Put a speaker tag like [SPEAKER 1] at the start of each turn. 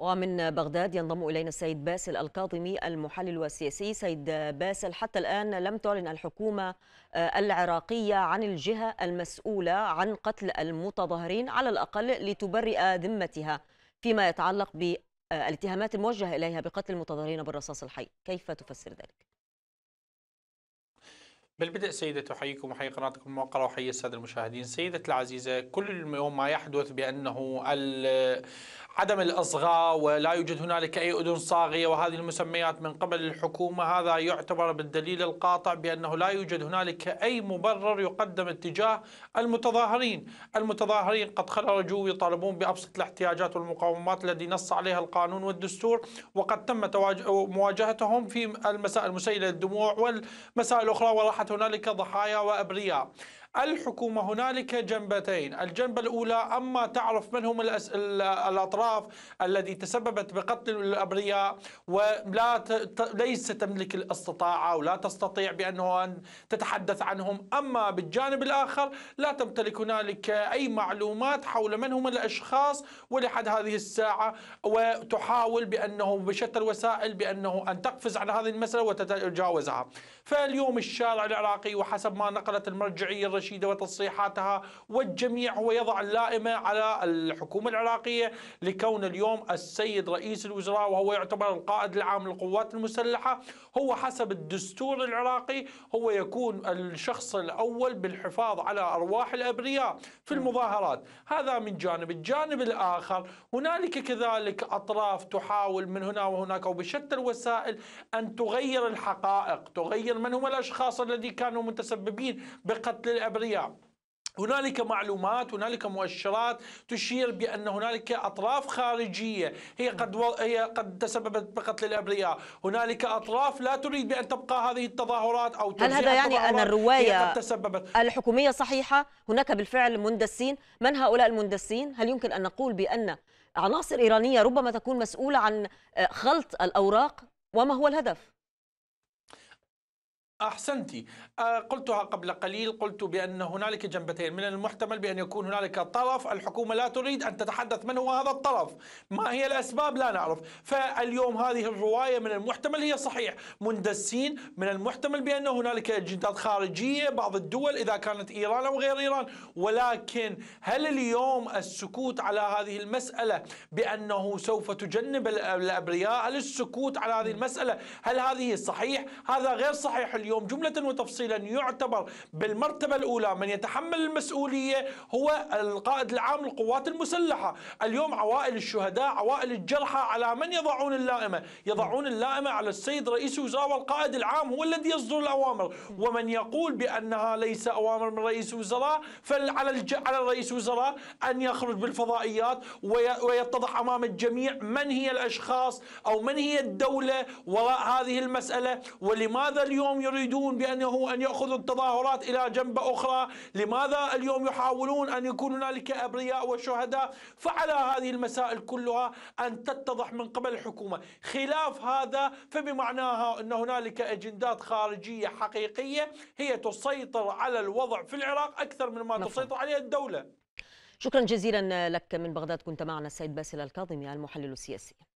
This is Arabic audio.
[SPEAKER 1] ومن بغداد ينضم إلينا السيد باسل الكاظمي المحلل السياسي سيد باسل حتى الآن لم تعلن الحكومة آه، العراقية عن الجهة المسؤولة عن قتل المتظاهرين على الأقل لتبرئ ذمتها فيما يتعلق بالاتهامات الموجهة إليها بقتل المتظاهرين بالرصاص الحي كيف تفسر ذلك؟
[SPEAKER 2] بالبدء سيدة أحييكم وحي قناتكم الموقرة وأحيي السادة المشاهدين سيدة العزيزة كل يوم ما يحدث بأنه عدم الأصغاء ولا يوجد هنالك أي أذن صاغية وهذه المسميات من قبل الحكومة هذا يعتبر بالدليل القاطع بأنه لا يوجد هنالك أي مبرر يقدم اتجاه المتظاهرين المتظاهرين قد خرجوا يطالبون بأبسط الاحتياجات والمقاومات التي نص عليها القانون والدستور وقد تم مواجهتهم في المسائل المسيلة للدموع والمسائل الأخرى وراحت هنالك ضحايا وأبرياء الحكومة هنالك جنبتين الجنبة الأولى أما تعرف من هم الأطراف الذي تسببت بقتل الأبرياء ولا ليس تملك الاستطاعة ولا تستطيع بأنه أن تتحدث عنهم أما بالجانب الآخر لا تمتلك هنالك أي معلومات حول من هم الأشخاص ولحد هذه الساعة وتحاول بأنه بشتى الوسائل بأنه أن تقفز عن هذه المسألة وتتجاوزها فاليوم الشارع العراقي وحسب ما نقلت المرجعية الرشيدة وتصريحاتها والجميع هو يضع اللائمة على الحكومة العراقية لكون اليوم السيد رئيس الوزراء وهو يعتبر القائد العام للقوات المسلحة هو حسب الدستور العراقي هو يكون الشخص الأول بالحفاظ على أرواح الأبرياء في المظاهرات هذا من جانب الجانب الآخر هنالك كذلك أطراف تحاول من هنا وهناك وبشتى الوسائل أن تغير الحقائق تغير من هم الأشخاص الذين كانوا متسببين بقتل الابرياء هنالك معلومات هنالك مؤشرات تشير بان هنالك اطراف خارجيه هي قد و... هي قد تسببت بقتل الابرياء، هنالك اطراف لا تريد بان تبقى هذه التظاهرات او هل هذا يعني ان الروايه
[SPEAKER 1] تسببت الحكوميه صحيحه؟ هناك بالفعل مندسين، من هؤلاء المندسين؟ هل يمكن ان نقول بان عناصر ايرانيه ربما تكون مسؤوله عن آه، خلط الاوراق؟ وما هو الهدف؟
[SPEAKER 2] أحسنت آه، قلتها قبل قليل قلت بأن هنالك جنبتين من المحتمل بأن يكون هنالك طرف الحكومة لا تريد أن تتحدث من هو هذا الطرف ما هي الأسباب لا نعرف فاليوم هذه الرواية من المحتمل هي صحيح مندسين من المحتمل بأن هنالك أجندات خارجية بعض الدول إذا كانت إيران أو غير إيران ولكن هل اليوم السكوت على هذه المسألة بأنه سوف تجنب الأبرياء هل السكوت على هذه المسألة هل هذه صحيح هذا غير صحيح اليوم اليوم جملة وتفصيلا يعتبر بالمرتبة الأولى من يتحمل المسؤولية هو القائد العام للقوات المسلحة اليوم عوائل الشهداء عوائل الجرحى على من يضعون اللائمة يضعون اللائمة على السيد رئيس وزراء والقائد العام هو الذي يصدر الأوامر ومن يقول بأنها ليس أوامر من رئيس وزراء فعلى الج... على رئيس وزراء أن يخرج بالفضائيات وي... ويتضح أمام الجميع من هي الأشخاص أو من هي الدولة وراء هذه المسألة ولماذا اليوم يريد يريدون بأنه أن يأخذوا التظاهرات إلى جنب أخرى لماذا اليوم يحاولون أن يكون هنالك أبرياء وشهداء فعلى هذه المسائل كلها أن تتضح من قبل الحكومة خلاف هذا فبمعناها أن هنالك أجندات خارجية حقيقية هي تسيطر على الوضع في العراق أكثر من ما تسيطر عليه
[SPEAKER 1] الدولة شكرا جزيلا لك من بغداد كنت معنا السيد باسل الكاظمي المحلل السياسي